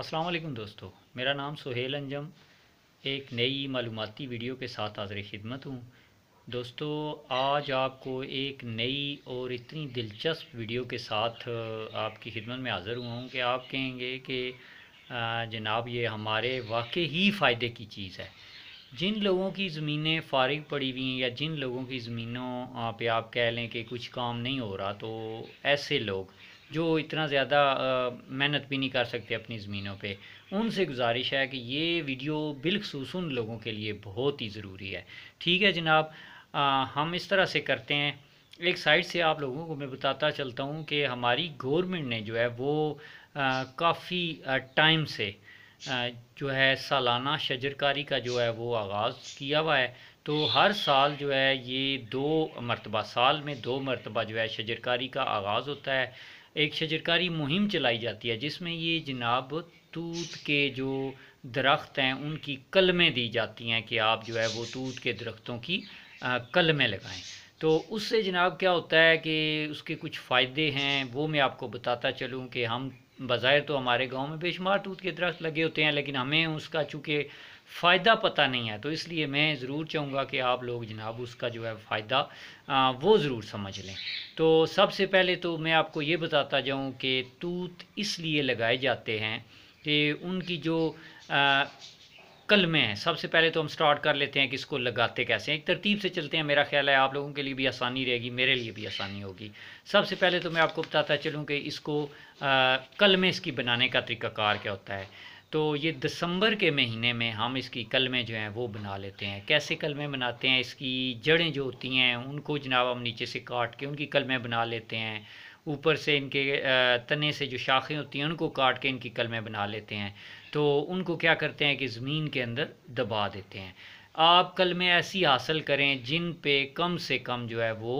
अस्सलाम वालेकुम दोस्तों मेरा नाम सुहेल अंजम एक नई मालूमती वीडियो के साथ हाजिर खिदमत हूँ दोस्तों आज आपको एक नई और इतनी दिलचस्प वीडियो के साथ आपकी खिदमत में हाज़िर हुआ हूँ कि आप कहेंगे कि जनाब ये हमारे वाकई ही फ़ायदे की चीज़ है जिन लोगों की ज़मीनें फारिग पड़ी हुई हैं या जिन लोगों की ज़मीनों पे आप कह लें कि कुछ काम नहीं हो रहा तो ऐसे लोग जो इतना ज़्यादा मेहनत भी नहीं कर सकते अपनी ज़मीनों पे उनसे गुजारिश है कि ये वीडियो बिलखसूस उन लोगों के लिए बहुत ही ज़रूरी है ठीक है जनाब आ, हम इस तरह से करते हैं एक साइड से आप लोगों को मैं बताता चलता हूँ कि हमारी गवर्नमेंट ने जो है वो काफ़ी टाइम से जो है सालाना शजरकारी का जो है वो आगाज़ किया हुआ है तो हर साल जो है ये दो मरतबा साल में दो मरतबा जो है शजरकारी का आगाज़ होता है एक शजरकारी मुहिम चलाई जाती है जिसमें ये जनाब तूत के जो दरख्त हैं उनकी कलमें दी जाती हैं कि आप जो है वो तूत के दरख्तों की कलमें लगाएं तो उससे जनाब क्या होता है कि उसके कुछ फ़ायदे हैं वो मैं आपको बताता चलूँ कि हम बाज़ाहिर तो हमारे गांव में बेशुमार तूत के दरख्त लगे होते हैं लेकिन हमें उसका चूँकि फ़ायदा पता नहीं है तो इसलिए मैं ज़रूर चाहूँगा कि आप लोग जनाब उसका जो है फ़ायदा वो ज़रूर समझ लें तो सबसे पहले तो मैं आपको ये बताता जाऊँ कि तूत इसलिए लगाए जाते हैं कि उनकी जो कलमे हैं सबसे पहले तो हम स्टार्ट कर लेते हैं कि इसको लगाते कैसे हैं एक तरतीब से चलते हैं मेरा ख्याल है आप लोगों के लिए भी आसानी रहेगी मेरे लिए भी आसानी होगी सबसे पहले तो मैं आपको बताता चलूँ कि इसको कलमे इसकी बनाने का तरीकाकार क्या होता है तो ये दिसंबर के महीने में हम इसकी कलमें जो हैं वो बना लेते हैं कैसे कलमें बनाते हैं इसकी जड़ें जो होती हैं उनको जनाब हम नीचे से काट के उनकी कलमें बना लेते हैं ऊपर से इनके तने से जो शाखें होती हैं उनको काट के इनकी कलमें बना लेते हैं तो उनको क्या करते हैं कि ज़मीन के अंदर दबा देते हैं आप कलमें ऐसी हासिल करें जिन पे कम से कम जो है वो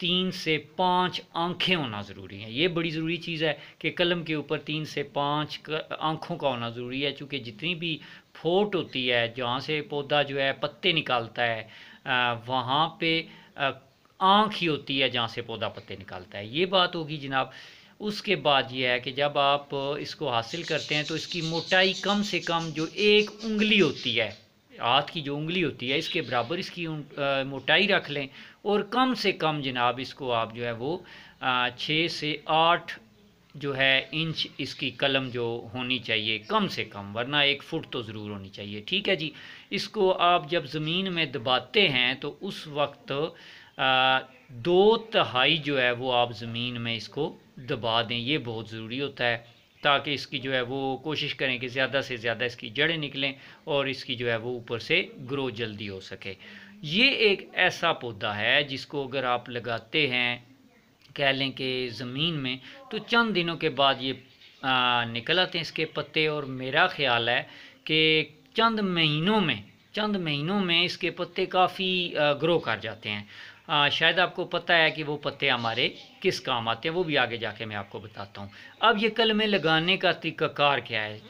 तीन से पाँच आँखें होना ज़रूरी हैं ये बड़ी ज़रूरी चीज़ है कि कलम के ऊपर तीन से पाँच आँखों का होना ज़रूरी है चूँकि जितनी भी फोट होती है जहाँ से पौधा जो है पत्ते निकालता है वहाँ पे आँख ही होती है जहाँ से पौधा पत्ते निकालता है ये बात होगी जनाब उसके बाद यह है कि जब आप इसको हासिल करते हैं तो इसकी मोटाई कम से कम जो एक उंगली होती है हाथ की जो उंगली होती है इसके बराबर इसकी मोटाई रख लें और कम से कम जनाब इसको आप जो है वो छः से आठ जो है इंच इसकी कलम जो होनी चाहिए कम से कम वरना एक फुट तो ज़रूर होनी चाहिए ठीक है जी इसको आप जब ज़मीन में दबाते हैं तो उस वक्त आ, दो तहाई जो है वो आप ज़मीन में इसको दबा दें ये बहुत ज़रूरी होता है ताकि इसकी जो है वो कोशिश करें कि ज़्यादा से ज़्यादा इसकी जड़ें निकलें और इसकी जो है वो ऊपर से ग्रो जल्दी हो सके ये एक ऐसा पौधा है जिसको अगर आप लगाते हैं कह लें कि ज़मीन में तो चंद दिनों के बाद ये निकल आते हैं इसके पत्ते और मेरा ख्याल है कि चंद महीनों में चंद महीनों में इसके पत्ते काफ़ी ग्रो कर जाते हैं आ, शायद आपको पता है कि वो पत्ते हमारे किस काम आते हैं वो भी आगे जाके मैं आपको बताता हूँ अब ये कलमे लगाने का तरीकाकार क्या है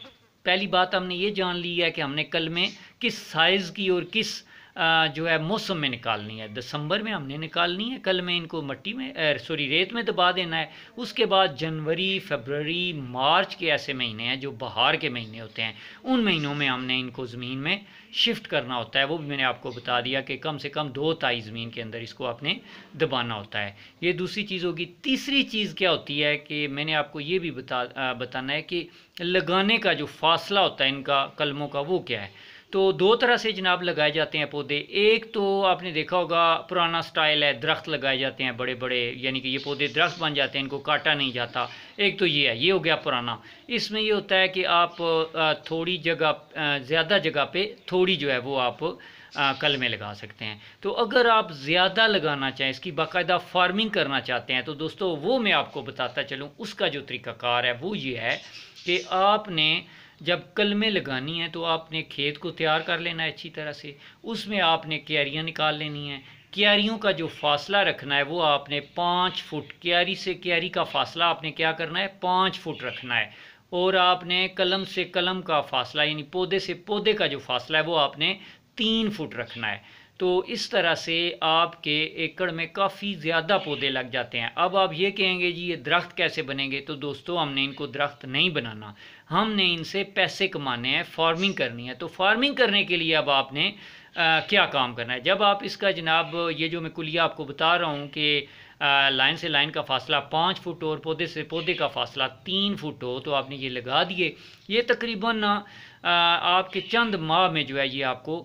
पहली बात हमने ये जान ली है कि हमने कलमे किस साइज़ की और किस जो है मौसम में निकालनी है दिसंबर में हमने निकालनी है कल में इनको मट्टी में सॉरी रेत में दबा देना है उसके बाद जनवरी फरवरी मार्च के ऐसे महीने हैं जो बहार के महीने होते हैं उन महीनों में हमने इनको ज़मीन में शिफ्ट करना होता है वो भी मैंने आपको बता दिया कि कम से कम दो ताई ज़मीन के अंदर इसको आपने दबाना होता है ये दूसरी चीज़ होगी तीसरी चीज़ क्या होती है कि मैंने आपको ये भी बता बताना है कि लगाने का जो फासला होता है इनका कलमों का वो क्या है तो दो तरह से जनाब लगाए जाते हैं पौधे एक तो आपने देखा होगा पुराना स्टाइल है दरख्त लगाए जाते हैं बड़े बड़े यानी कि ये पौधे दरख्त बन जाते हैं इनको काटा नहीं जाता एक तो ये है ये हो गया पुराना इसमें ये होता है कि आप थोड़ी जगह ज़्यादा जगह पे थोड़ी जो है वो आप कल में लगा सकते हैं तो अगर आप ज़्यादा लगाना चाहें इसकी बाकायदा फार्मिंग करना चाहते हैं तो दोस्तों वो मैं आपको बताता चलूँ उसका जो तरीकाकार है वो ये है कि आपने जब कल में लगानी है तो आपने खेत को तैयार कर लेना है अच्छी तरह से उसमें आपने क्यारियाँ निकाल लेनी है क्यारियों का जो फासला रखना है वो आपने पाँच फुट क्यारी से क्यारी का फासला आपने क्या करना है पाँच फुट रखना है और आपने कलम से कलम का फासला यानी पौधे से पौधे का जो फासला है वो आपने तीन फुट रखना है तो इस तरह से आपके एकड़ में काफ़ी ज़्यादा पौधे लग जाते हैं अब आप ये कहेंगे जी ये दरख्त कैसे बनेंगे तो दोस्तों हमने इनको दरख्त नहीं बनाना हमने इनसे पैसे कमाने हैं फार्मिंग करनी है तो फार्मिंग करने के लिए अब आपने आ, क्या काम करना है जब आप इसका जनाब ये जो मैं कुलिया आपको बता रहा हूँ कि लाइन से लाइन का फासला पाँच फुट और पौधे से पौधे का फासला तीन फुट हो तो आपने ये लगा दिए ये तकरीबन आपके चंद माह में जो है ये आपको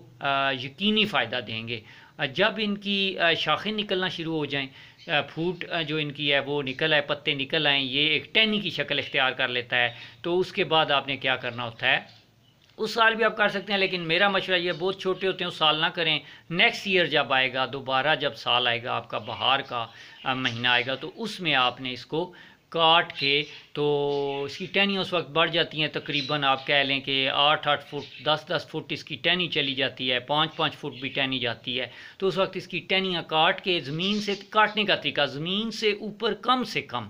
यकीनी फ़ायदा देंगे जब इनकी शाखें निकलना शुरू हो जाएं फूट जो इनकी है वो निकल आए पत्ते निकल आए ये एक टहनी की शक्ल इख्तियार कर लेता है तो उसके बाद आपने क्या करना होता है उस साल भी आप कर सकते हैं लेकिन मेरा मशवरा ये बहुत छोटे होते हैं उस साल ना करें नेक्स्ट ईयर जब आएगा दोबारा जब साल आएगा आपका बहार का महीना आएगा तो उसमें आपने इसको काट के तो इसकी टहनी उस वक्त बढ़ जाती हैं तकरीबन आप कह लें कि आठ आठ फुट दस दस फुट इसकी टहनी चली जाती है पाँच पाँच फुट भी टहनी जाती है तो उस वक्त इसकी टहनियाँ काट के ज़मीन से काटने का तरीका ज़मीन से ऊपर कम से कम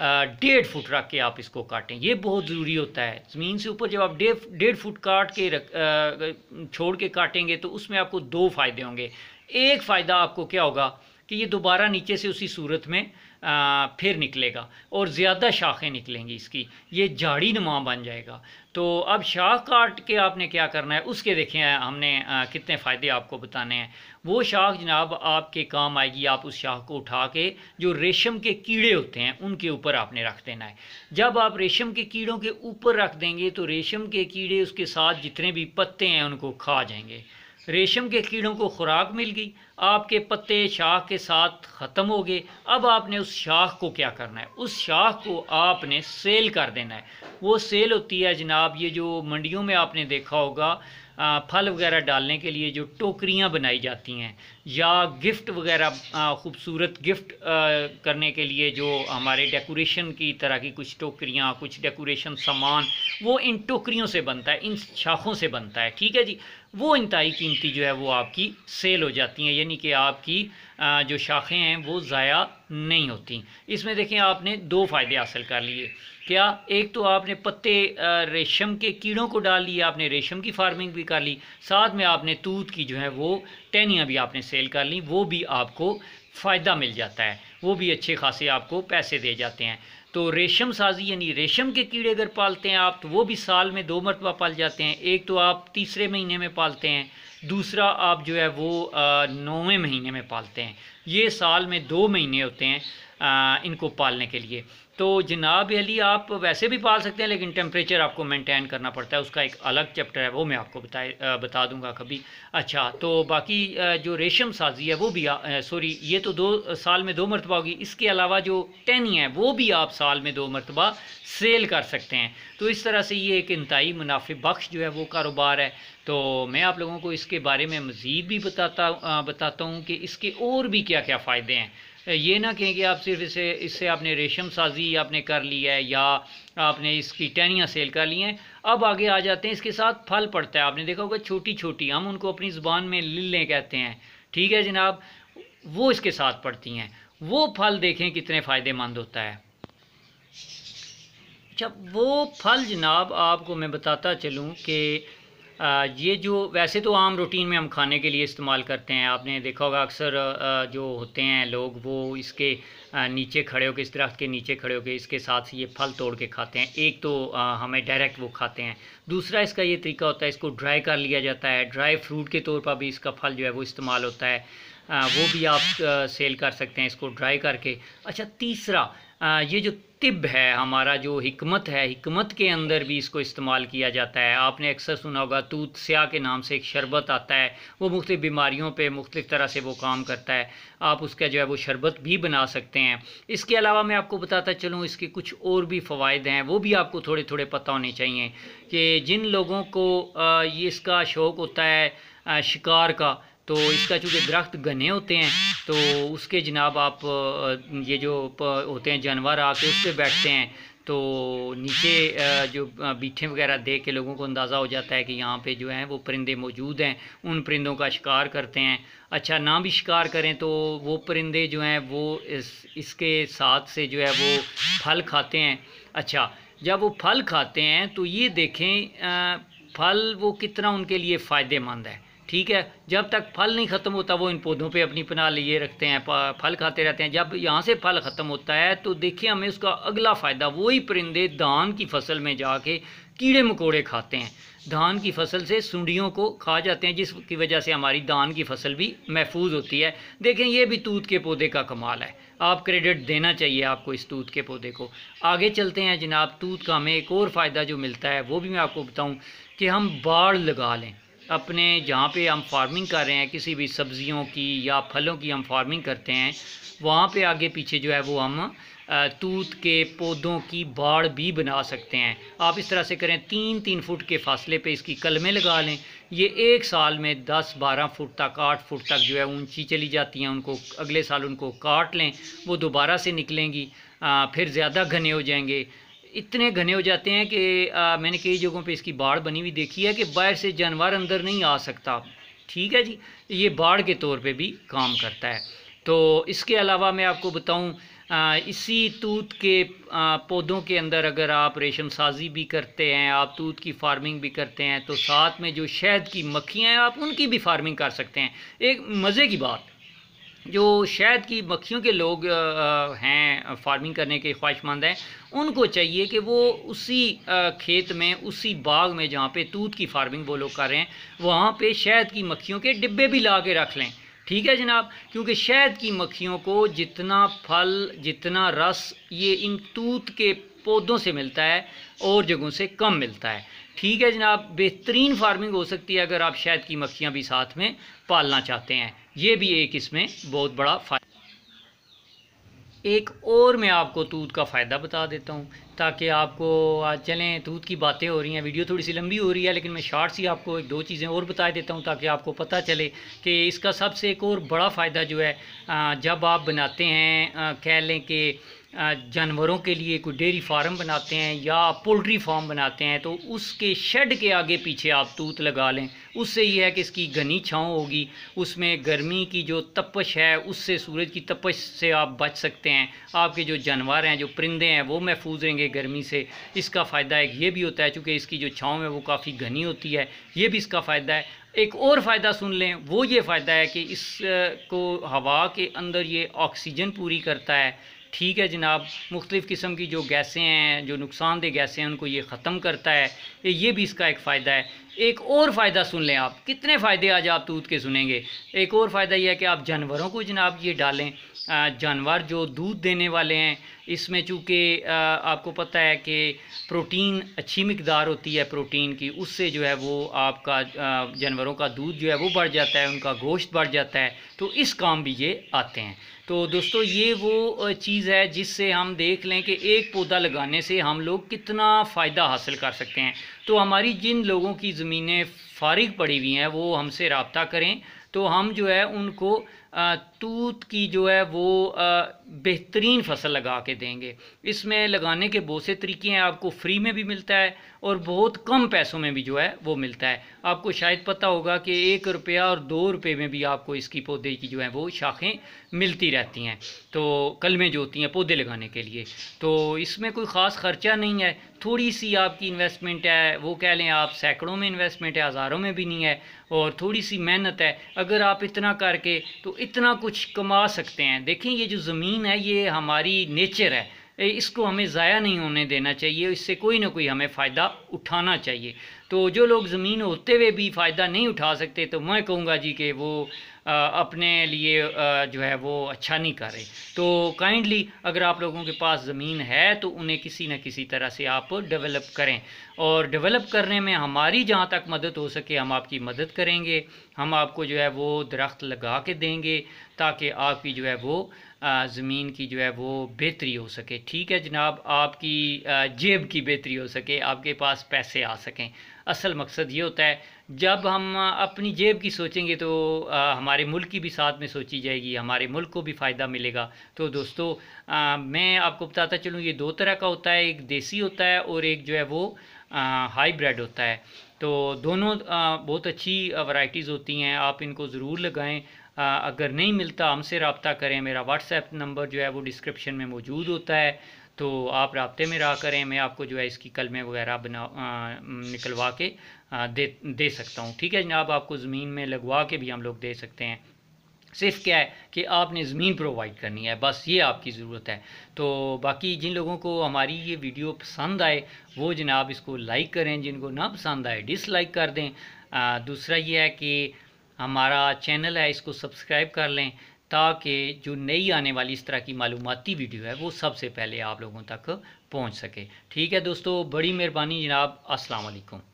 डेढ़ फुट रख के आप इसको काटें ये बहुत ज़रूरी होता है ज़मीन से ऊपर जब आप डेढ़ डेढ़ फुट काट के रख छोड़ के काटेंगे तो उसमें आपको दो फ़ायदे होंगे एक फ़ायदा आपको क्या होगा कि ये दोबारा नीचे से उसी सूरत में फिर निकलेगा और ज़्यादा शाखें निकलेंगी इसकी ये झाड़ी नुमा बन जाएगा तो अब शाख काट के आपने क्या करना है उसके देखें हमने आ, कितने फ़ायदे आपको बताने हैं वो शाख जनाब आपके काम आएगी आप उस शाख को उठा के जो रेशम के कीड़े होते हैं उनके ऊपर आपने रख देना है जब आप रेशम के कीड़ों के ऊपर रख देंगे तो रेशम के कीड़े उसके साथ जितने भी पत्ते हैं उनको खा जाएंगे रेशम के कीड़ों को खुराक मिल गई आपके पत्ते शाख के साथ ख़त्म हो गए अब आपने उस शाख को क्या करना है उस शाख को आपने सेल कर देना है वो सेल होती है जनाब ये जो मंडियों में आपने देखा होगा फल वगैरह डालने के लिए जो टोकरियाँ बनाई जाती हैं या गिफ्ट वगैरह खूबसूरत गिफ्ट करने के लिए जो हमारे डेकोरेशन की तरह की कुछ टोकरियाँ कुछ डेकोरेशन सामान वो इन टोकरियों से बनता है इन शाखों से बनता है ठीक है जी वो इंतहाई कीमती जो है वो आपकी सेल हो जाती हैं यानी यानी कि आपकी जो शाखें हैं वो ज़ाया नहीं होती इसमें देखें आपने दो फ़ायदे हासिल कर लिए क्या एक तो आपने पत्ते रेशम के कीड़ों को डाल लिए आपने रेशम की फार्मिंग भी कर ली साथ में आपने तूत की जो है वो टहनियाँ भी आपने सेल कर ली वो भी आपको फ़ायदा मिल जाता है वो भी अच्छे खासे आपको पैसे दे जाते हैं तो रेशम साजी यानी रेशम के कीड़े अगर पालते हैं आप तो वो भी साल में दो मरतबा पाल जाते हैं एक तो आप तीसरे महीने में पालते हैं दूसरा आप जो है वो नौवें महीने में पालते हैं ये साल में दो महीने होते हैं आ, इनको पालने के लिए तो जनाब अली आप वैसे भी पाल सकते हैं लेकिन टेम्परेचर आपको मेंटेन करना पड़ता है उसका एक अलग चैप्टर है वो मैं आपको बताए बता दूंगा कभी अच्छा तो बाकी जो रेशम साजी है वो भी सॉरी ये तो दो साल में दो मरतबा होगी इसके अलावा जो टेनी है वो भी आप साल में दो मरतबा सेल कर सकते हैं तो इस तरह से ये एक इंतई मुनाफे बख्श जो है वो कारोबार है तो मैं आप लोगों को इसके बारे में मज़ीद भी बताता बताता हूँ कि इसके और भी क्या क्या फ़ायदे हैं ये ना कहें कि आप सिर्फ इसे इससे आपने रेशम साजी आपने कर ली है या आपने इसकी टहनियाँ सेल कर ली हैं अब आगे आ जाते हैं इसके साथ फल पड़ता है आपने देखा होगा छोटी छोटी हम उनको अपनी ज़ुबान में लिलें कहते हैं ठीक है जनाब वो इसके साथ पड़ती हैं वो फल देखें कितने फ़ायदेमंद होता है अच्छा वो फल जनाब आपको मैं बताता चलूँ कि ये जो वैसे तो आम रूटीन में हम खाने के लिए इस्तेमाल करते हैं आपने देखा होगा अक्सर जो होते हैं लोग वो इसके नीचे खड़े होकर इस दरख्त के नीचे खड़े होकर इसके साथ ये फल तोड़ के खाते हैं एक तो हमें डायरेक्ट वो खाते हैं दूसरा इसका ये तरीका होता है इसको ड्राई कर लिया जाता है ड्राई फ्रूट के तौर पर भी इसका फल जो है वो इस्तेमाल होता है वो भी आप सेल कर सकते हैं इसको ड्राई करके अच्छा तीसरा ये जो तिब है हमारा जो हमत है हमत के अंदर भी इसको इस्तेमाल किया जाता है आपने अक्सर सुना होगा तूत स्या के नाम से एक शरबत आता है वो मुख्तु बीमारियों पर मुख्त तरह से वो काम करता है आप उसका जो है वो शरबत भी बना सकते हैं इसके अलावा मैं आपको बताता चलूँ इसके कुछ और भी फ़वाद हैं वो भी आपको थोड़े थोड़े पता होने चाहिए कि जिन लोगों को ये इसका शौक़ होता है शिकार का तो इसका चूँकि दरख्त घने होते हैं तो उसके जनाब आप ये जो होते हैं जानवर आके उस पर बैठते हैं तो नीचे जो बीठे वगैरह देख के लोगों को अंदाज़ा हो जाता है कि यहाँ पे जो है वो परिंदे मौजूद हैं उन परिंदों का शिकार करते हैं अच्छा ना भी शिकार करें तो वो परिंदे जो हैं वो इस इसके साथ से जो है वो फल खाते हैं अच्छा जब वो फल खाते हैं तो ये देखें फल वो कितना उनके लिए फ़ायदेमंद है ठीक है जब तक फल नहीं ख़त्म होता वो इन पौधों पे अपनी पनाह लिए रखते हैं फल खाते रहते हैं जब यहाँ से फल ख़त्म होता है तो देखिए हमें उसका अगला फ़ायदा वही परिंदे धान की फसल में जाके कीड़े मकोड़े खाते हैं धान की फसल से सुंडियों को खा जाते हैं जिसकी वजह से हमारी धान की फसल भी महफूज होती है देखें ये भी तूत के पौधे का कमाल है आप क्रेडिट देना चाहिए आपको इस तूत के पौधे को आगे चलते हैं जनाब तूत का हमें एक और फ़ायदा जो मिलता है वो भी मैं आपको बताऊँ कि हम बाढ़ लगा लें अपने जहाँ पे हम फार्मिंग कर रहे हैं किसी भी सब्जियों की या फलों की हम फार्मिंग करते हैं वहाँ पे आगे पीछे जो है वो हम तूत के पौधों की बाड़ भी बना सकते हैं आप इस तरह से करें तीन तीन फुट के फासले पे इसकी कलमें लगा लें ये एक साल में दस बारह फुट तक आठ फुट तक जो है ऊंची चली जाती हैं उनको अगले साल उनको काट लें वो दोबारा से निकलेंगी आ, फिर ज़्यादा घने हो जाएंगे इतने घने हो जाते हैं कि आ, मैंने कई जगहों पे इसकी बाढ़ बनी हुई देखी है कि बाहर से जानवर अंदर नहीं आ सकता ठीक है जी ये बाढ़ के तौर पे भी काम करता है तो इसके अलावा मैं आपको बताऊं इसी तूत के पौधों के अंदर अगर आप रेशम साजी भी करते हैं आप तूत की फार्मिंग भी करते हैं तो साथ में जो शहद की मक्खियाँ हैं आप उनकी भी फार्मिंग कर सकते हैं एक मज़े की बात जो शहद की मक्खियों के लोग हैं फार्मिंग करने के ख्वाहिशमंद हैं उनको चाहिए कि वो उसी खेत में उसी बाग में जहाँ पे तूत की फार्मिंग वो लोग कर रहे हैं वहाँ पे शहद की मक्खियों के डिब्बे भी ला के रख लें ठीक है जनाब क्योंकि शहद की मक्खियों को जितना फल जितना रस ये इन तूत के पौधों से मिलता है और जगहों से कम मिलता है ठीक है जनाब बेहतरीन फार्मिंग हो सकती है अगर आप शहद की मक्खियाँ भी साथ में पालना चाहते हैं ये भी एक इसमें बहुत बड़ा फ़ायदा एक और मैं आपको दूध का फ़ायदा बता देता हूँ ताकि आपको आज चलें दूध की बातें हो रही हैं वीडियो थोड़ी सी लंबी हो रही है लेकिन मैं शार्ट सी आपको एक दो चीज़ें और बता देता हूँ ताकि आपको पता चले कि इसका सबसे एक और बड़ा फ़ायदा जो है जब आप बनाते हैं कह लें कि जानवरों के लिए कोई डेयरी फार्म बनाते हैं या पोल्ट्री फार्म बनाते हैं तो उसके शेड के आगे पीछे आप तूत लगा लें उससे यह है कि इसकी घनी छाँव होगी उसमें गर्मी की जो तपश है उससे सूरज की तपश से आप बच सकते हैं आपके जो जानवर हैं जो परिंदे हैं वो महफूज रहेंगे गर्मी से इसका फ़ायदा एक ये भी होता है चूँकि इसकी जो छाँव है वो काफ़ी घनी होती है ये भी इसका फ़ायदा है एक और फ़ायदा सुन लें वो ये फ़ायदा है कि इस को हवा के अंदर ये ऑक्सीजन पूरी करता है ठीक है जनाब मुख्तलिफ़ किस्म की जो गैसें हैं जो नुकसानदेह गैसें हैं उनको ये ख़त्म करता है ये भी इसका एक फ़ायदा है एक और फ़ायदा सुन लें आप कितने फ़ायदे आज आप दूध के सुनेंगे एक और फ़ायदा यह है कि आप जानवरों को जनाब ये डालें जानवर जो दूध देने वाले हैं इसमें चूँकि आपको पता है कि प्रोटीन अच्छी मकदार होती है प्रोटीन की उससे जो है वो आपका जानवरों का दूध जो है वो बढ़ जाता है उनका गोश्त बढ़ जाता है तो इस काम भी ये आते हैं तो दोस्तों ये वो चीज़ है जिससे हम देख लें कि एक पौधा लगाने से हम लोग कितना फ़ायदा हासिल कर सकते हैं तो हमारी जिन लोगों की ज़मीनें फारिग पड़ी हुई हैं वो हमसे रबता करें तो हम जो है उनको तूत की जो है वो बेहतरीन फसल लगा के देंगे इसमें लगाने के बहुत से तरीके हैं आपको फ्री में भी मिलता है और बहुत कम पैसों में भी जो है वो मिलता है आपको शायद पता होगा कि एक रुपया और दो रुपये में भी आपको इसकी पौधे की जो है वो शाखें मिलती रहती हैं तो कलमें जो होती हैं पौधे लगाने के लिए तो इसमें कोई ख़ास ख़र्चा नहीं है थोड़ी सी आपकी इन्वेस्टमेंट है वो कह लें आप सैकड़ों में इन्वेस्टमेंट है हज़ारों में भी नहीं है और थोड़ी सी मेहनत है अगर आप इतना करके तो इतना कुछ कमा सकते हैं देखें ये जो ज़मीन है ये हमारी नेचर है इसको हमें ज़ाया नहीं होने देना चाहिए इससे कोई ना कोई हमें फ़ायदा उठाना चाहिए तो जो लोग ज़मीन होते हुए भी फ़ायदा नहीं उठा सकते तो मैं कहूँगा जी कि वो अपने लिए जो है वो अच्छा नहीं कर रहे तो काइंडली अगर आप लोगों के पास ज़मीन है तो उन्हें किसी न किसी तरह से आप डेवलप करें और डेवलप करने में हमारी जहाँ तक मदद हो सके हम आपकी मदद करेंगे हम आपको जो है वो दरख्त लगा के देंगे ताकि आपकी जो है वो ज़मीन की जो है वो बेहतरी हो सके ठीक है जनाब आपकी जेब की बेहतरी हो सके आपके पास पैसे आ सकें असल मकसद ये होता है जब हम अपनी जेब की सोचेंगे तो हमारे मुल्क की भी साथ में सोची जाएगी हमारे मुल्क को भी फ़ायदा मिलेगा तो दोस्तों आ, मैं आपको बताता चलूँ ये दो तरह का होता है एक देसी होता है और एक जो है वो हाईब्रेड होता है तो दोनों आ, बहुत अच्छी वैरायटीज़ होती हैं आप इनको ज़रूर लगाएं अगर नहीं मिलता हमसे रबता करें मेरा व्हाट्सएप नंबर जो है वो डिस्क्रिप्शन में मौजूद होता है तो आप रबते में रहा करें मैं आपको जो है इसकी कलमें वगैरह बना निकलवा के दे दे सकता हूँ ठीक है जनाब आपको ज़मीन में लगवा के भी हम लोग दे सकते हैं सिर्फ क्या है कि आपने ज़मीन प्रोवाइड करनी है बस ये आपकी ज़रूरत है तो बाकी जिन लोगों को हमारी ये वीडियो पसंद आए वो जनाब इसको लाइक करें जिनको ना पसंद आए डिसलाइक कर दें आ, दूसरा ये है कि हमारा चैनल है इसको सब्सक्राइब कर लें ताकि जो नई आने वाली इस तरह की मालूमती वीडियो है वो सबसे पहले आप लोगों तक पहुंच सके ठीक है दोस्तों बड़ी मेहरबानी जनाब असलकुम